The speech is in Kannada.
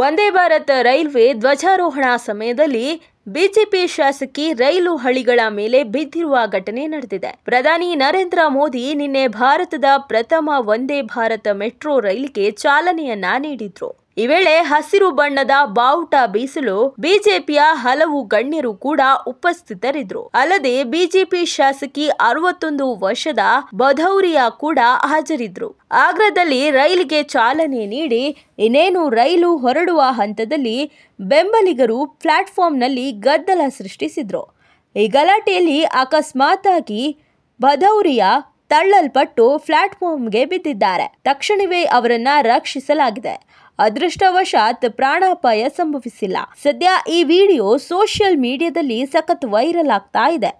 ವಂದೇ ಭಾರತ್ ರೈಲ್ವೆ ಧ್ವಜಾರೋಹಣ ಸಮಯದಲ್ಲಿ ಬಿಜೆಪಿ ಶಾಸಕಿ ರೈಲು ಹಳಿಗಳ ಮೇಲೆ ಬಿದ್ದಿರುವ ಘಟನೆ ನಡೆದಿದೆ ಪ್ರಧಾನಿ ನರೇಂದ್ರ ಮೋದಿ ನಿನ್ನೆ ಭಾರತದ ಪ್ರಥಮ ವಂದೇ ಭಾರತ್ ಮೆಟ್ರೋ ರೈಲಿಗೆ ಚಾಲನೆಯನ್ನ ನೀಡಿದ್ರು ಈ ವೇಳೆ ಹಸಿರು ಬಣ್ಣದ ಬಾವುಟ ಬೀಸಲು ಬಿಜೆಪಿಯ ಹಲವು ಗಣ್ಯರು ಕೂಡ ಉಪಸ್ಥಿತರಿದ್ದರು ಅಲ್ಲದೆ ಬಿಜೆಪಿ ಶಾಸಕಿ ಅರವತ್ತೊಂದು ವರ್ಷದ ಬಧೌರಿಯಾ ಕೂಡ ಹಾಜರಿದ್ರು ಆಗ್ರಾದಲ್ಲಿ ರೈಲ್ಗೆ ಚಾಲನೆ ನೀಡಿ ಇನ್ನೇನು ರೈಲು ಹೊರಡುವ ಹಂತದಲ್ಲಿ ಬೆಂಬಲಿಗರು ಪ್ಲಾಟ್ಫಾರ್ಮ್ನಲ್ಲಿ ಗದ್ದಲ ಸೃಷ್ಟಿಸಿದ್ರು ಈ ಗಲಾಟೆಯಲ್ಲಿ ಅಕಸ್ಮಾತಾಗಿ ಬಧೌರಿಯಾ ತಳ್ಳಲ್ಪಟ್ಟು ಫಾರ್ಮ್ಗೆ ಬಿದ್ದಿದ್ದಾರೆ ತಕ್ಷಣವೇ ಅವರನ್ನ ರಕ್ಷಿಸಲಾಗಿದೆ ಅದೃಷ್ಟವಶಾತ್ ಪ್ರಾಣಾಪಾಯ ಸಂಭವಿಸಿಲ್ಲ ಸದ್ಯ ಈ ವಿಡಿಯೋ ಸೋಷಿಯಲ್ ಮೀಡಿಯಾದಲ್ಲಿ ಸಖತ್ ವೈರಲ್ ಆಗ್ತಾ ಇದೆ